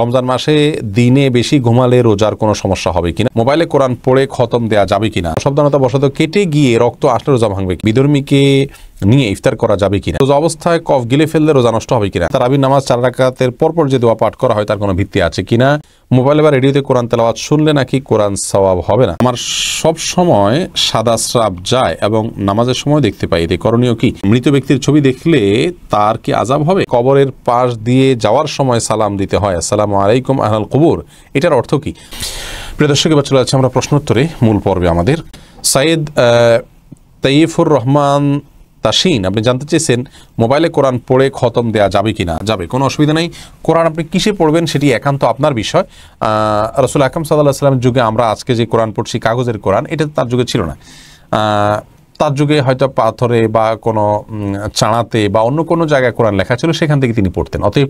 রমজান মাসে দিনে বেশি ঘুমালে রোজার কোনো সমস্যা হবে কিনা মোবাইলে কোরআন পড়ে খতম দেয়া যাবে কিনা সাবধানতা বসত কেটে গিয়ে রক্ত আসলে রোজা ভাঙবে বিধর্মীকে নিয়ে ইফতার করা যাবে কিনা রোজা অবস্থায় কফ গিলে ফেললে রোজা নষ্ট হবে কিনা তার আবির নামাজ চার রাকাতের পরপর যে দোয়া পাঠ করা হয় তার কোনো ভিত্তি আছে কিনা মোবাইলে বা রেডিওতে কোরআন তেলাওয়াত শুনলে নাকি কোরআন সবাব হবে না আমার সব সময় সাদা স্রাব যায় এবং নামাজের সময় দেখতে পাই এতে করণীয় কি মৃত ব্যক্তির ছবি দেখলে তার কি আজাব হবে কবরের পাশ দিয়ে যাওয়ার সময় সালাম দিতে হয় সালাম আসসালামু আলাইকুম আহাল কবুর এটার অর্থ কী প্রিয় দর্শক এবার চলে যাচ্ছে আমরা প্রশ্নোত্তরে মূল পর্বে আমাদের সাইদ তাইফুর রহমান তাসিন আপনি জানতে চেয়েছেন মোবাইলে কোরআন পড়ে খতম দেয়া যাবে কি না যাবে কোনো অসুবিধা নেই কোরআন আপনি কিসে পড়বেন সেটি একান্ত আপনার বিষয় রসুল আকাম সাল্লাহ সাল্লামের যুগে আমরা আজকে যে কোরআন পড়ছি কাগজের কোরআন এটা তার যুগে ছিল না তার যুগে হয়তো পাথরে বা কোনো চাঁড়াতে বা অন্য কোনো জায়গায় কোরআন লেখা ছিল সেখান থেকে তিনি পড়তেন অতএব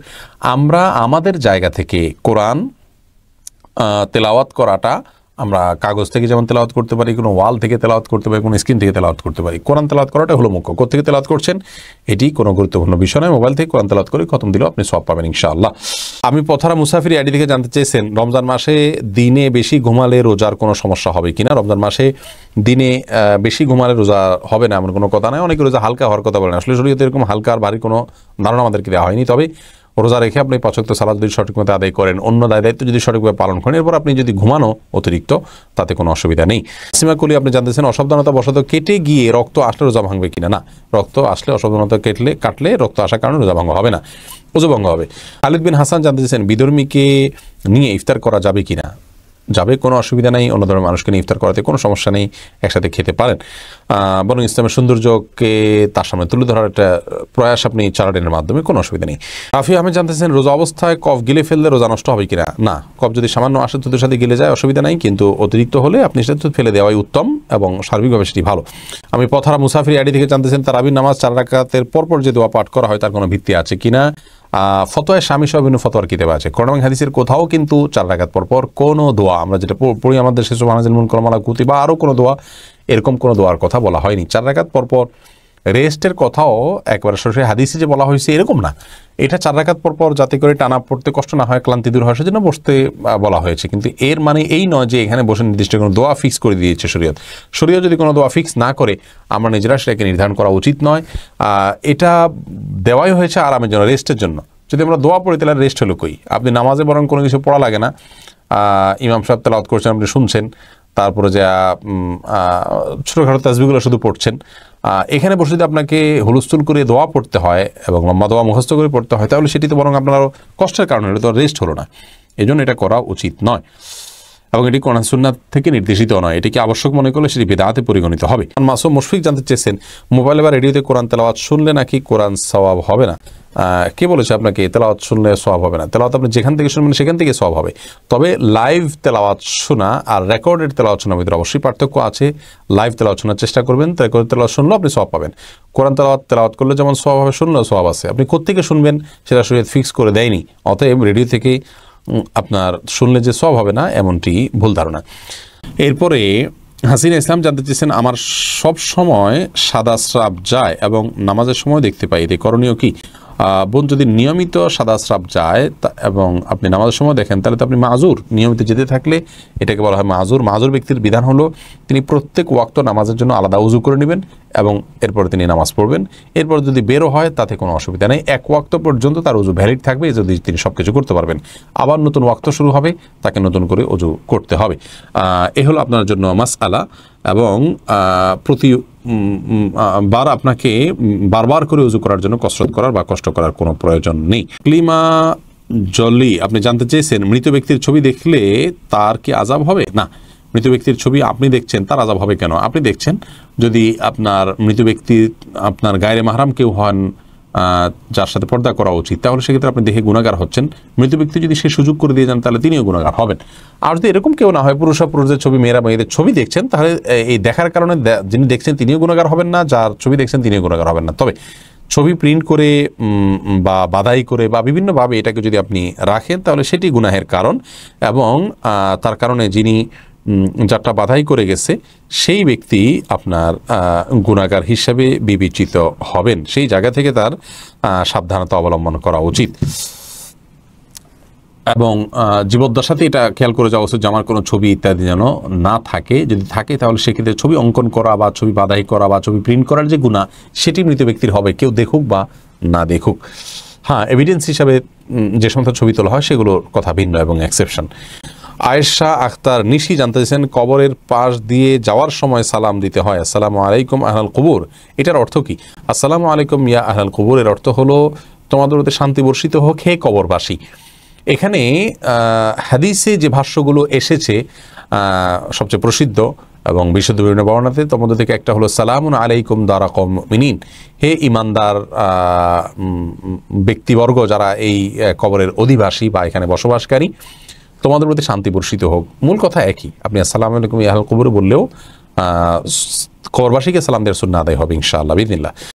আমরা আমাদের জায়গা থেকে কোরআন তেলাওয়াত করাটা আমরা কাগজ থেকে যেমন তেলাওয়াত করতে পারি কোনো ওয়াল থেকে তেলাওয়াত করতে পারি কোনো স্ক্রিন থেকে তেলাওয়াত করতে পারি কোরআন তেলাওয়াত করাটা হলো মুখ্য কোথেকে তেলাওয়াত করছেন এটি কোনো গুরুত্বপূর্ণ বিষয় নয় মোবাইল থেকে কোরআন তেলাওয়াত করে খতম দিলেও আপনি সব পাবেন ইনশাআল্লাহ আমি পথারা মুসাফির আইডি থেকে জানতে চেয়েছেন রমজান মাসে দিনে বেশি ঘুমালে রোজার কোনো সমস্যা হবে কিনা রমজান মাসে দিনে বেশি ঘুমালে রোজা হবে না এমন কোনো কথা নয় অনেকে রোজা হালকা হওয়ার কথা বলে না আসলে শরীয়তে এরকম হালকা আর ভারী কোনো ধারণা আমাদেরকে দেওয়া হয়নি তবে রোজা রেখে আপনি পাচক সালাদ যদি সঠিক আদায় করেন অন্য দায় দায়িত্ব যদি সঠিকভাবে পালন করেন এরপর আপনি যদি ঘুমানো অতিরিক্ত তাতে কোনো অসুবিধা নেই কলি আপনি জানতেছেন অসাবধানতা বশত কেটে গিয়ে রক্ত আসলে রোজা ভাঙবে কিনা না রক্ত আসলে অসাবধানতা কেটলে কাটলে রক্ত আসার কারণে রোজা ভাঙা হবে না অজুভঙ্গ হবে খালিদ বিন হাসান জানতেছেন বিধর্মীকে নিয়ে ইফতার করা যাবে কিনা যাবে কোনো অসুবিধা নেই অন্য ধরনের মানুষকে নিয়ে ইফতার করাতে কোনো সমস্যা নেই একসাথে খেতে পারেন বরং ইসলামের সৌন্দর্যকে তার সামনে তুলে ধরার একটা প্রয়াস আপনি চালাডেনের মাধ্যমে কোনো অসুবিধা নেই আফি আহমেদ জানতেছেন রোজা অবস্থায় কফ গিলে ফেললে রোজা নষ্ট হবে কিনা না কফ যদি সামান্য আসে দুধের সাথে গিলে যায় অসুবিধা নেই কিন্তু অতিরিক্ত হলে আপনি সেটা ফেলে দেওয়াই উত্তম এবং সার্বিকভাবে সেটি ভালো আমি পথারা মুসাফির আইডি থেকে জানতেছেন তার আবির নামাজ চার রাকাতের পরপর যে দোয়া পাঠ করা হয় তার কোনো ভিত্তি আছে কিনা ফতোয়া স্বামী সবিনু ফতোয়ার দেওয়া আছে কোরআন হাদিসের কোথাও কিন্তু চার রাখাত পরপর কোনো দোয়া আমরা যেটা পড়ি আমাদের শেষ মানাজিল মুল কলমালা কুতি বা আরও কোনো দোয়া এরকম কোনো দোয়ার কথা বলা হয়নি চার রাখাত পরপর রেস্টের কথাও একবার সরাসরি হাদিসে যে বলা হয়েছে এরকম না এটা চার রাখাত পর পর যাতে করে টানা পড়তে কষ্ট না হয় ক্লান্তি দূর হয় সেজন্য বসতে বলা হয়েছে কিন্তু এর মানে এই নয় যে এখানে বসে নির্দিষ্ট কোনো দোয়া ফিক্স করে দিয়েছে শরীয়ত শরীয় যদি কোনো দোয়া ফিক্স না করে আমরা নিজেরা সেটাকে নির্ধারণ করা উচিত নয় এটা দেওয়াই হয়েছে আরামের জন্য রেস্টের জন্য যদি আমরা দোয়া পড়ি তাহলে রেস্ট হলো কই আপনি নামাজে বরং কোনো কিছু পড়া লাগে না ইমাম সাহেব তালাওয়াত করছেন আপনি শুনছেন তারপরে যা ছোটোখাটো তাজবিগুলো শুধু পড়ছেন এখানে বসে যদি আপনাকে হুলস্থুল করে দোয়া পড়তে হয় এবং লম্বা দোয়া মুখস্থ করে পড়তে হয় তাহলে সেটি তো বরং আপনার কষ্টের কারণে এটা তো রেস্ট হলো না এই এটা করা উচিত নয় এবং এটি কোরআন সুন্নাত থেকে নির্দেশিত নয় এটিকে আবশ্যক মনে করলে সেটি বেদাতে পরিগণিত হবে মাসুম মুশফিক জানতে চেয়েছেন মোবাইলে বা রেডিওতে কোরআন তেলাওয়াত শুনলে নাকি কোরআন সবাব হবে না কে বলেছে আপনাকে তেলাওয়াত শুনলে সব হবে না তেলাওয়াত আপনি যেখান থেকে শুনবেন সেখান থেকে সব হবে তবে লাইভ তেলাওয়াত শোনা আর রেকর্ডেড তেলাওয়াত শোনার ভিতরে অবশ্যই পার্থক্য আছে লাইভ তেলাওয়াত শোনার চেষ্টা করবেন রেকর্ড তেলাওয়াত শুনলেও আপনি সব পাবেন কোরআন তেলাওয়াত তেলাওয়াত করলে যেমন সব হবে শুনলেও সব আছে আপনি কোত্থেকে শুনবেন সেটা শরীর ফিক্স করে দেয়নি অতএব রেডিও থেকে আপনার শুনলে যে সব হবে না এমনটি ভুল ধারণা এরপরে হাসিনা ইসলাম জানতে চেয়েছেন আমার সব সময় সাদা স্রাব যায় এবং নামাজের সময় দেখতে পাই এতে করণীয় কি বোন যদি নিয়মিত সাদা স্রাব যায় এবং আপনি নামাজের সময় দেখেন তাহলে তো আপনি মাজুর নিয়মিত যেতে থাকলে এটাকে বলা হয় মাজুর মাজুর ব্যক্তির বিধান হলো তিনি প্রত্যেক ওয়াক্ত নামাজের জন্য আলাদা উজু করে নেবেন এবং এরপর তিনি নামাজ পড়বেন এরপর যদি বেরো হয় তাতে কোনো অসুবিধা নেই এক ওয়াক্ত পর্যন্ত তার উজু ভ্যালিড থাকবে যদি তিনি সব কিছু করতে পারবেন আবার নতুন ওয়াক্ত শুরু হবে তাকে নতুন করে উজু করতে হবে এ হলো আপনার জন্য মাস আলা এবং প্রতি বার আপনাকে বারবার করে উজু করার জন্য কসরত করার বা কষ্ট করার কোনো প্রয়োজন নেই ক্লিমা জলি আপনি জানতে চেয়েছেন মৃত ব্যক্তির ছবি দেখলে তার কি আজাব হবে না মৃত ব্যক্তির ছবি আপনি দেখছেন তার আজাব হবে কেন আপনি দেখছেন যদি আপনার মৃত ব্যক্তি আপনার গায়ের মাহারাম কেউ হন যার সাথে পর্দা করা উচিত তাহলে সেক্ষেত্রে আপনি দেহে গুণাগার হচ্ছেন মৃত ব্যক্তি যদি সে সুযোগ করে দিয়ে যান তাহলে তিনিও গুণাগার হবেন আর যদি এরকম কেউ না হয় পুরুষা পুরুষদের ছবি মেয়েরা মেয়েদের ছবি দেখছেন তাহলে এই দেখার কারণে যিনি দেখছেন তিনিও গুণাগার হবেন না যার ছবি দেখছেন তিনিও গুণাগার হবেন না তবে ছবি প্রিন্ট করে বা বাধাই করে বা বিভিন্নভাবে এটাকে যদি আপনি রাখেন তাহলে সেটি গুনাহের কারণ এবং তার কারণে যিনি যাত্রা বাধাই করে গেছে সেই ব্যক্তি আপনার গুণাগার হিসাবে বিবেচিত হবেন সেই জায়গা থেকে তার সাবধানতা অবলম্বন করা উচিত এবং জীবদ্দশাতে এটা খেয়াল করে যাওয়া উচিত যে আমার কোনো ছবি ইত্যাদি যেন না থাকে যদি থাকে তাহলে সেক্ষেত্রে ছবি অঙ্কন করা বা ছবি বাধাই করা বা ছবি প্রিন্ট করার যে গুণা সেটি মৃত ব্যক্তির হবে কেউ দেখুক বা না দেখুক হ্যাঁ এভিডেন্স হিসাবে যে সমস্ত ছবি তোলা হয় সেগুলোর কথা ভিন্ন এবং এক্সেপশন আয়েশা আখতার নিশি জানতে চাইছেন কবরের পাশ দিয়ে যাওয়ার সময় সালাম দিতে হয় আসসালামু আলাইকুম আহলাল কবুর এটার অর্থ কি আসসালামু আলাইকুম ইয়া আহলাল কবুর এর অর্থ হলো তোমাদের ওতে শান্তি বর্ষিত হোক হে কবরবাসী এখানে হাদিসে যে ভাষ্যগুলো এসেছে সবচেয়ে প্রসিদ্ধ এবং বিশুদ্ধ বিভিন্ন বর্ণাতে তোমাদের থেকে একটা হলো সালাম আলাইকুম দারাকম মিনিন হে ইমানদার ব্যক্তিবর্গ যারা এই কবরের অধিবাসী বা এখানে বসবাসকারী তোমাদের প্রতি শান্তি বর্ষিত হোক মূল কথা একই আপনি আসসালাম আলাইকুম ইয়াহাল কবুর বললেও কবরবাসীকে সালাম দেওয়ার সুন্না আদায় হবে ইনশাআল্লাহ বিদিনিল্লাহ